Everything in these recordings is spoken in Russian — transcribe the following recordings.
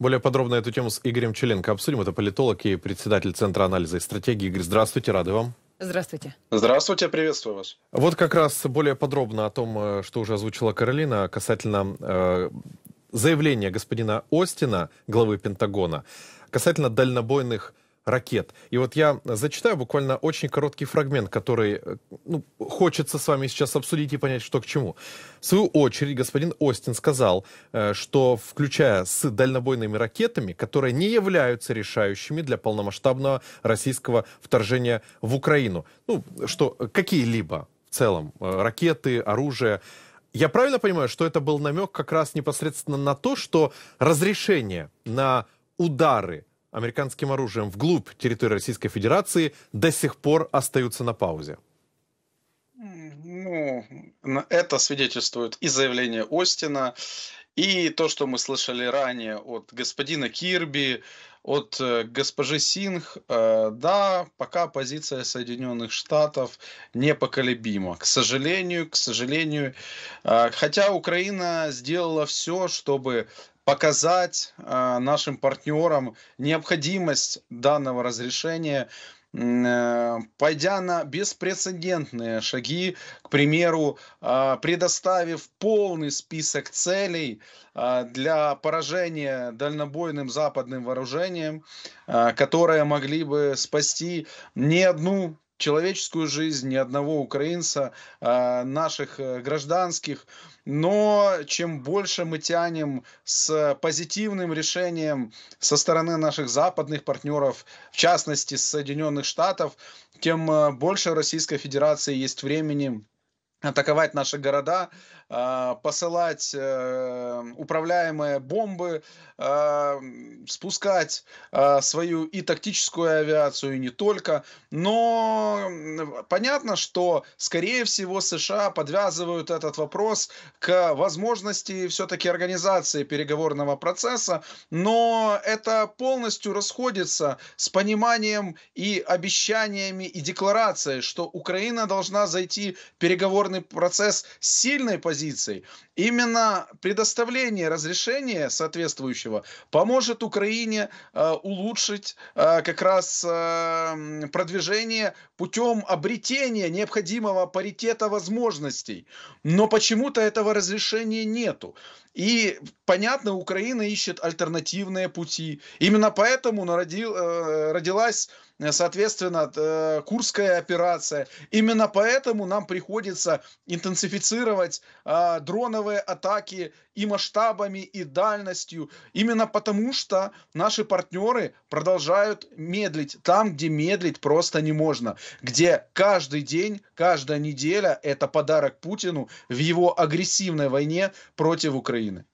Более подробно эту тему с Игорем Челенко обсудим. Это политолог и председатель Центра анализа и стратегии. Игорь, здравствуйте, рады вам. Здравствуйте. Здравствуйте, приветствую вас. Вот как раз более подробно о том, э, что уже озвучила Каролина, касательно э, заявления господина Остина, главы Пентагона, касательно дальнобойных ракет. И вот я зачитаю буквально очень короткий фрагмент, который э, ну, хочется с вами сейчас обсудить и понять, что к чему. В свою очередь господин Остин сказал, э, что включая с дальнобойными ракетами, которые не являются решающими для полномасштабного российского вторжения в Украину, ну, что э, какие-либо в целом ракеты, оружие, я правильно понимаю, что это был намек как раз непосредственно на то, что разрешение на удары американским оружием вглубь территории Российской Федерации до сих пор остаются на паузе? Ну, это свидетельствует и заявление Остина, и то, что мы слышали ранее от господина Кирби, от э, госпожи Синг, э, да, пока позиция Соединенных Штатов непоколебима. К сожалению, к сожалению, э, хотя Украина сделала все, чтобы показать э, нашим партнерам необходимость данного разрешения, э, пойдя на беспрецедентные шаги, к примеру, э, предоставив полный список целей для поражения дальнобойным западным вооружением, которые могли бы спасти не одну человеческую жизнь ни одного украинца, а, наших э, гражданских. Но чем больше мы тянем с позитивным решением со стороны наших западных партнеров, в частности Соединенных Штатов, тем э, больше Российской Федерации есть времени атаковать наши города, а, посылать э, управляемые бомбы, а, спускать а, свою и тактическую авиацию, и не только. Но понятно, что, скорее всего, США подвязывают этот вопрос к возможности все-таки организации переговорного процесса, но это полностью расходится с пониманием и обещаниями и декларацией, что Украина должна зайти в переговорный процесс с сильной позиции, позиций. Именно предоставление разрешения соответствующего поможет Украине э, улучшить э, как раз э, продвижение путем обретения необходимого паритета возможностей. Но почему-то этого разрешения нету. И, понятно, Украина ищет альтернативные пути. Именно поэтому народил, э, родилась э, соответственно, э, Курская операция. Именно поэтому нам приходится интенсифицировать э, дроновые массовые атаки и масштабами, и дальностью, именно потому что наши партнеры продолжают медлить там, где медлить просто не можно, где каждый день, каждая неделя это подарок Путину в его агрессивной войне против Украины.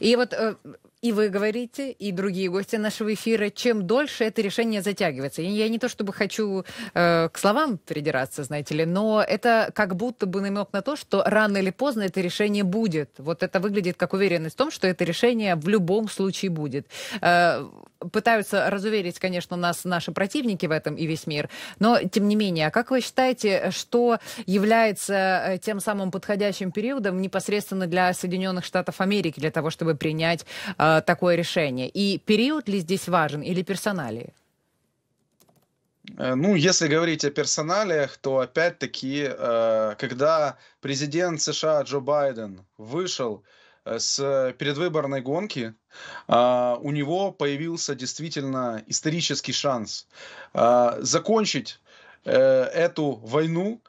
И вот э, и вы говорите, и другие гости нашего эфира, чем дольше это решение затягивается. И я не то чтобы хочу э, к словам придираться, знаете ли, но это как будто бы намек на то, что рано или поздно это решение будет. Вот это выглядит как уверенность в том, что это решение в любом случае будет. Э, пытаются разуверить, конечно, нас наши противники в этом и весь мир, но тем не менее, а как вы считаете, что является э, тем самым подходящим периодом непосредственно для Соединенных Штатов Америки, для того, того, чтобы принять э, такое решение? И период ли здесь важен или персоналии? Э, ну, если говорить о персоналиях, то опять-таки, э, когда президент США Джо Байден вышел э, с предвыборной гонки, у него появился действительно исторический шанс закончить эту войну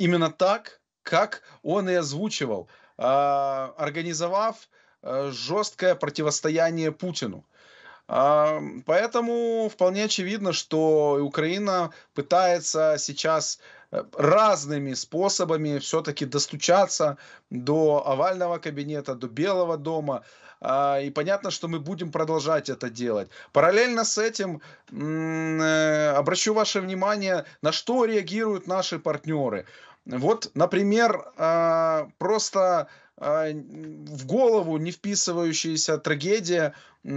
именно так, как он и озвучивал. А, организовав а, жесткое противостояние Путину. А, поэтому вполне очевидно, что Украина пытается сейчас э, разными способами все-таки достучаться до овального кабинета, до Белого дома. И понятно, что мы будем продолжать это делать. Параллельно с этим э, обращу ваше внимание, на что реагируют наши партнеры. Вот, например, а, просто а, в голову не вписывающаяся трагедия,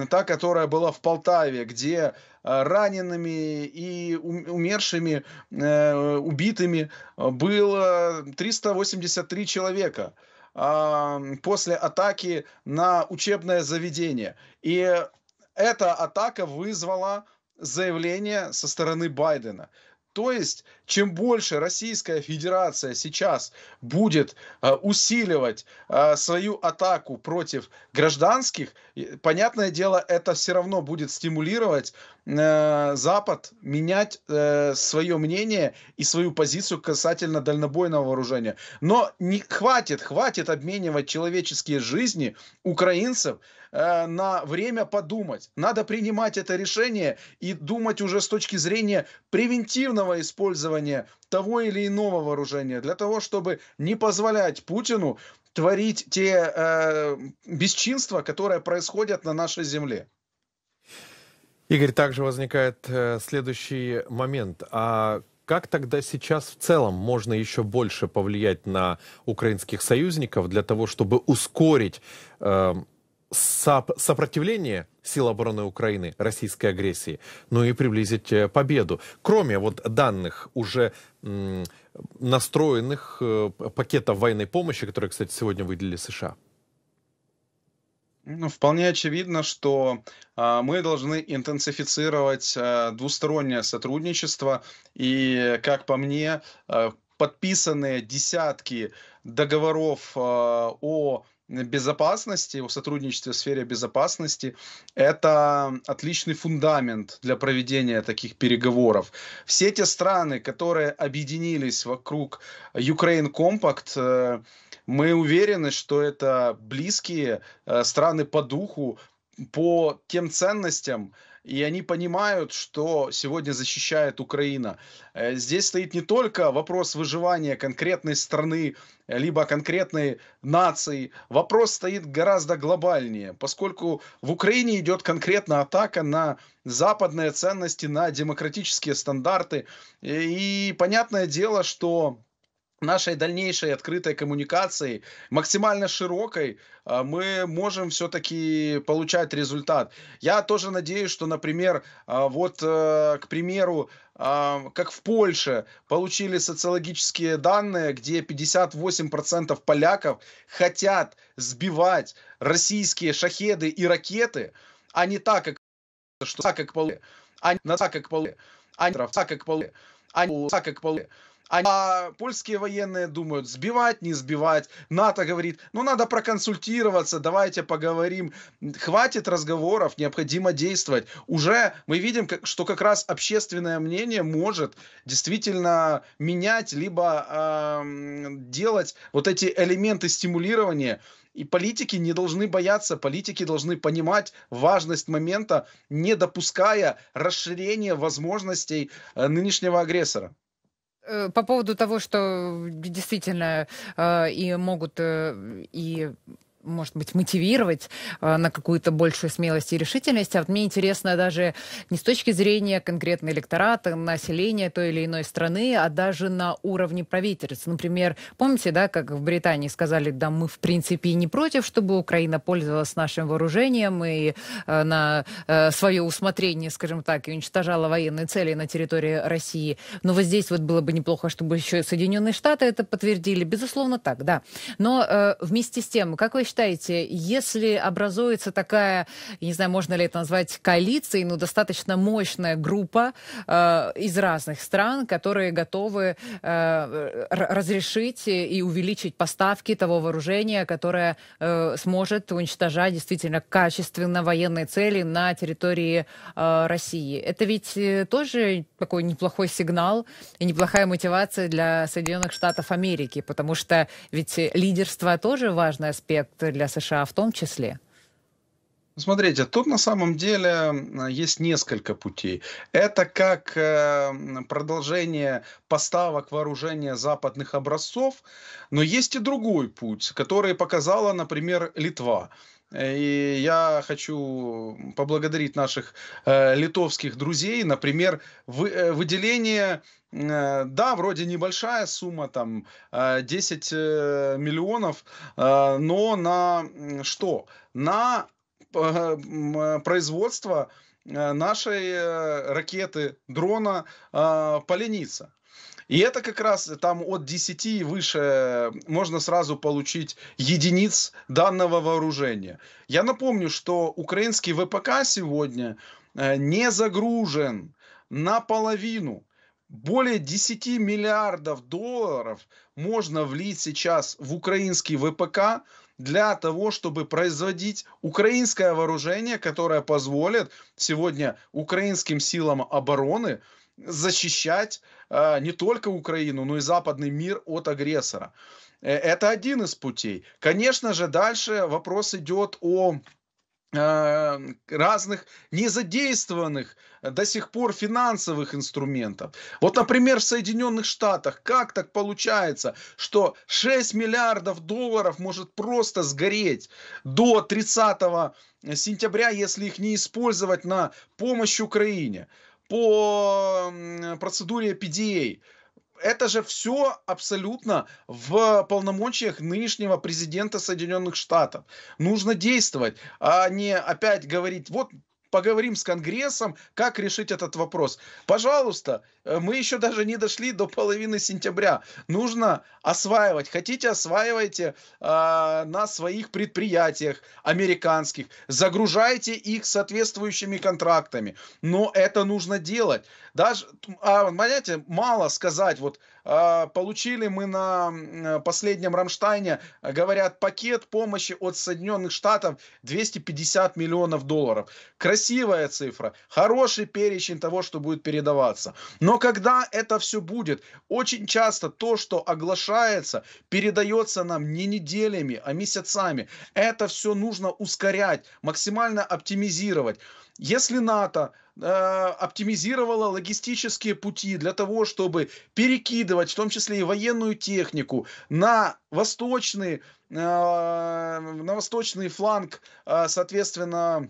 та, которая была в Полтаве, где а, ранеными и умершими, э, убитыми было 383 человека после атаки на учебное заведение. И эта атака вызвала заявление со стороны Байдена. То есть чем больше Российская Федерация сейчас будет э, усиливать э, свою атаку против гражданских, понятное дело, это все равно будет стимулировать э, Запад менять свое мнение и свою позицию касательно дальнобойного вооружения. Но не хватит, хватит обменивать человеческие жизни украинцев на время подумать. Надо принимать это решение и думать уже с точки зрения превентивного использования использование того или иного вооружения, для того, чтобы не позволять Путину творить те э, бесчинства, которые происходят на нашей земле. Игорь, также возникает э, следующий момент. А как тогда сейчас в целом можно еще больше повлиять на украинских союзников для того, чтобы ускорить э, сопротивление сил обороны Украины российской агрессии, ну и приблизить э, победу. Кроме вот данных уже настроенных э, пакетов военной помощи, которые, кстати, сегодня выделили США. Ну, вполне очевидно, что э, мы должны интенсифицировать э, двустороннее сотрудничество. И, как по мне, э, подписаны десятки договоров э, о безопасности, о сотрудничестве в сфере безопасности, это отличный фундамент для проведения таких переговоров. Все те страны, которые объединились вокруг Ukraine Compact, э, мы уверены, что это близкие э, страны по духу, по тем ценностям, и они понимают, что сегодня защищает Украина. Э, здесь стоит не только вопрос выживания конкретной страны, э, либо конкретной нации. Вопрос стоит гораздо глобальнее, поскольку в Украине идет конкретно атака на западные ценности, на демократические стандарты. Э, и понятное дело, что нашей дальнейшей открытой коммуникации, максимально широкой, э, мы можем все-таки получать результат. Я тоже надеюсь, что, например, э, вот, э, к примеру, как в Польше получили социологические данные, где 58% поляков хотят сбивать российские шахеды и ракеты, а не так, как что так, как полы, а не так, как полы, а не так, как полы, а не так, как полы. А польские военные думают, сбивать, не сбивать. НАТО говорит, ну надо проконсультироваться, давайте поговорим. Хватит разговоров, необходимо действовать. Уже мы видим, что как раз общественное мнение может действительно менять, либо э, делать вот эти элементы стимулирования. И политики не должны бояться, политики должны понимать важность момента, не допуская расширения возможностей э, нынешнего агрессора. Э, по поводу того, что э, действительно э, и могут и может быть, мотивировать э, на какую-то большую смелость и решительность. А вот мне интересно даже не с точки зрения конкретно электората, населения той или иной страны, а даже на уровне правительств. Например, помните, да, как в Британии сказали, да, мы в принципе не против, чтобы Украина пользовалась нашим вооружением и э, на э, свое усмотрение, скажем так, и уничтожала военные цели на территории России. Но вот здесь вот было бы неплохо, чтобы еще Соединенные Штаты это подтвердили. Безусловно, так, да. Но э, вместе с тем, какой считаете, если образуется такая, я не знаю, можно ли это назвать коалицией, но ну, достаточно мощная группа э, из разных стран, которые готовы э, разрешить и увеличить поставки того вооружения, которое э, сможет уничтожать действительно качественно военные цели на территории э, России. Это ведь э, тоже такой неплохой сигнал и неплохая мотивация для Соединенных Штатов Америки, потому что ведь лидерство тоже важный аспект для США в том числе? Смотрите, тут на самом деле э, есть несколько путей. Это как э, продолжение поставок вооружения западных образцов, но есть и другой путь, который показала, например, Литва. И я хочу поблагодарить наших э, литовских друзей. Например, вы, э, выделение, э, да, вроде небольшая сумма, там э, 10 э, миллионов, э, но на что? На э, э производство э, нашей э, ракеты, дрона э, «Поленица». И это как раз там от 10 и выше э, можно сразу получить единиц данного вооружения. Я напомню, что украинский ВПК сегодня э, не загружен наполовину. Более 10 миллиардов долларов можно влить сейчас в украинский ВПК для того, чтобы производить украинское вооружение, которое позволит сегодня украинским силам обороны защищать э, не только Украину, но и западный мир от агрессора. Э, это один из путей. Конечно же, дальше вопрос идет о а, разных незадействованных до сих пор финансовых инструментов. Вот, например, в Соединенных Штатах как так получается, что 6 миллиардов долларов может просто сгореть до 30 сентября, если их не использовать на помощь Украине? по процедуре PDA. Это же все абсолютно в полномочиях нынешнего президента Соединенных Штатов. Нужно действовать, а не опять говорить, вот поговорим с Конгрессом, как решить этот вопрос. Пожалуйста, э, мы еще даже не дошли до половины сентября. Нужно осваивать. Хотите, осваивайте э, на своих предприятиях американских, загружайте их соответствующими контрактами. Но это нужно делать. Даже, а, понимаете, мало сказать, вот а, получили мы на э, последнем Рамштайне, э, говорят, пакет помощи от Соединенных Штатов 250 миллионов долларов. Красивая цифра, хороший перечень того, что будет передаваться. Но когда это все будет, очень часто то, что оглашается, передается нам не неделями, а месяцами. Это все нужно ускорять, максимально оптимизировать. Если НАТО Э, оптимизировала логистические пути для того, чтобы перекидывать, в том числе и военную технику, на восточный, э, на восточный фланг, э, соответственно,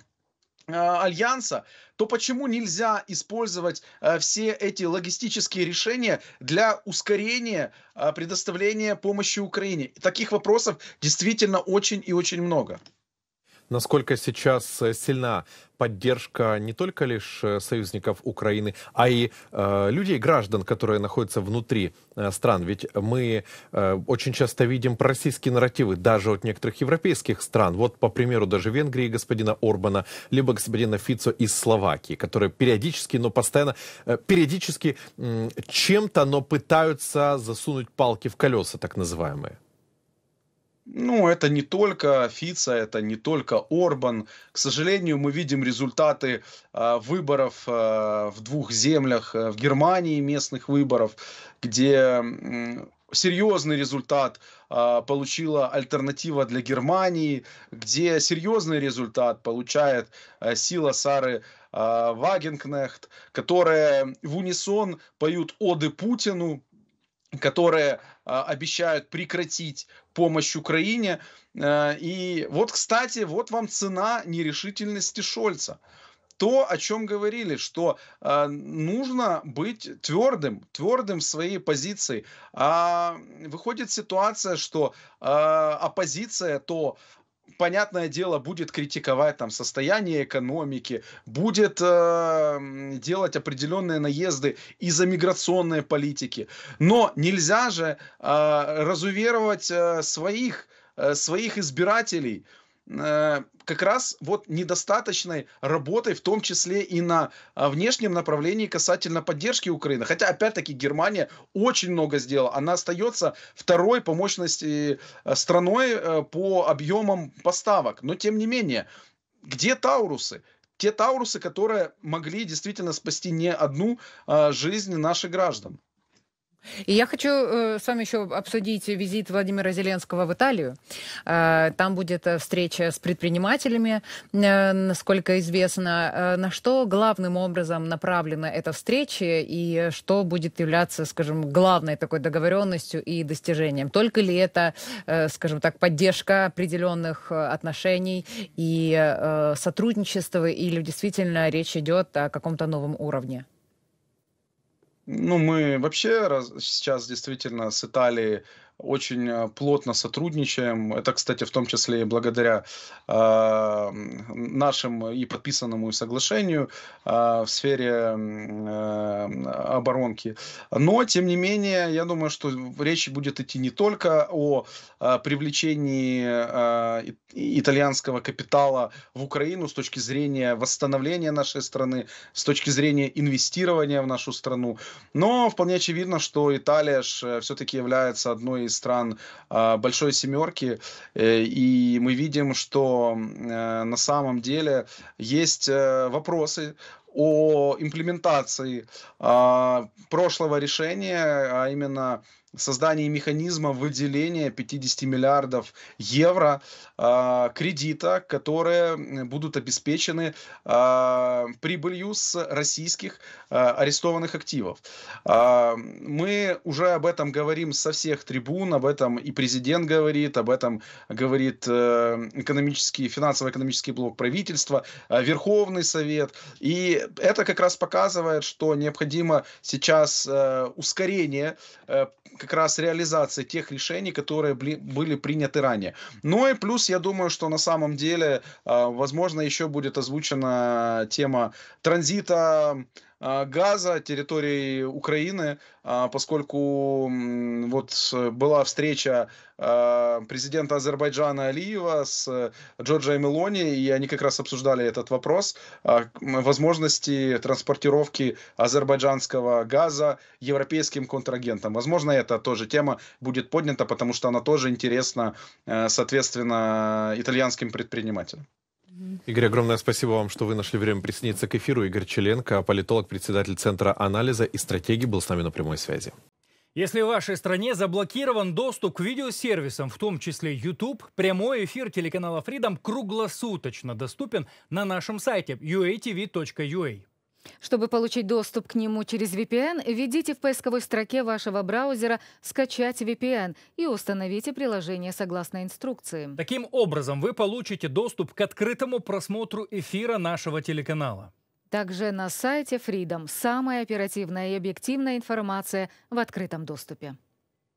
альянса, то почему нельзя использовать все эти логистические решения для ускорения предоставления помощи Украине? Таких вопросов действительно очень и очень много насколько сейчас э, сильна поддержка не только лишь э, союзников Украины, а и э, людей, граждан, которые находятся внутри э, стран. Ведь мы э, очень часто видим российские нарративы даже от некоторых европейских стран. Вот, по примеру, даже Венгрии господина Орбана, либо господина Фицо из Словакии, которые периодически, но постоянно, э, периодически э, чем-то, но пытаются засунуть палки в колеса, так называемые. Ну, это не только Фица, это не только Орбан. К сожалению, мы видим результаты э, выборов э, в двух землях, э, в Германии местных выборов, где э, серьезный результат э, получила альтернатива для Германии, где серьезный результат получает э, сила Сары э, Вагенкнехт, которая в унисон поют оды Путину, которые э, обещают прекратить помощь Украине. Э, и вот, кстати, вот вам цена нерешительности Шольца то, о чем говорили, что э, нужно быть твердым, твердым в своей позиции. А выходит ситуация, что э, оппозиция то понятное дело, будет критиковать там состояние экономики, будет э, делать определенные наезды из-за миграционной политики. Но нельзя же э, разуверовать э, своих, э, своих избирателей – Э, как раз вот недостаточной работой, в том числе и на э, внешнем направлении касательно поддержки Украины. Хотя, опять-таки, Германия очень много сделала. Она остается второй по мощности э, страной по объемам поставок. Но, тем не менее, где Таурусы? Те Таурусы, которые могли действительно спасти не одну жизнь наших граждан. И я хочу э, с вами еще обсудить визит Владимира Зеленского в Италию. Э, там будет э, встреча с предпринимателями, э, насколько известно. Э, на что главным образом направлена эта встреча и что будет являться, скажем, главной такой договоренностью и достижением? Только ли это, э, скажем так, поддержка определенных отношений и сотрудничества, или действительно речь идет о каком-то новом уровне? Ну, мы вообще раз, сейчас действительно с Италией очень э, плотно сотрудничаем. Это, кстати, в том числе и благодаря э, нашим и подписанному соглашению э, в сфере э, оборонки. Но, тем не менее, я думаю, что речь будет идти не только о э, привлечении э, итальянского капитала в Украину с точки зрения восстановления нашей страны, с точки зрения инвестирования в нашу страну, но вполне очевидно, что Италия э, все-таки является одной из из стран а, большой семерки, э, и мы видим, что э, на самом деле есть э, вопросы о имплементации а, прошлого решения, а именно создании механизма выделения 50 миллиардов евро э, кредита, которые будут обеспечены э, прибылью с российских э, арестованных активов. Э, мы уже об этом говорим со всех трибун, об этом и президент говорит, об этом говорит э, экономический, финансово-экономический блок правительства, э, Верховный Совет. И это как раз показывает, что необходимо сейчас э, ускорение э, как раз реализация тех решений, которые были приняты ранее. Ну и плюс, я думаю, что на самом деле, а, возможно, еще будет озвучена тема транзита а, газа, территории Украины, а, поскольку вот была встреча а, президента Азербайджана Алиева с Джорджа Мелони, и они как раз обсуждали этот вопрос возможности транспортировки азербайджанского газа европейским контрагентам. Возможно, эта тоже тема будет поднята, потому что она тоже интересна, э, соответственно, итальянским предпринимателям. Игорь, огромное спасибо вам, что вы нашли время присоединиться к эфиру. Игорь Челенко, политолог, председатель Центра анализа и стратегии, был с нами на прямой связи. Если в вашей стране заблокирован доступ к видеосервисам, в том числе YouTube, прямой эфир телеканала Freedom круглосуточно доступен на нашем сайте uatv.ua. Чтобы получить доступ к нему через VPN, введите в поисковой строке вашего браузера «Скачать VPN» и установите приложение согласно инструкции. Таким образом, вы получите доступ к открытому просмотру эфира нашего телеканала. Также на сайте Freedom самая оперативная и объективная информация в открытом доступе.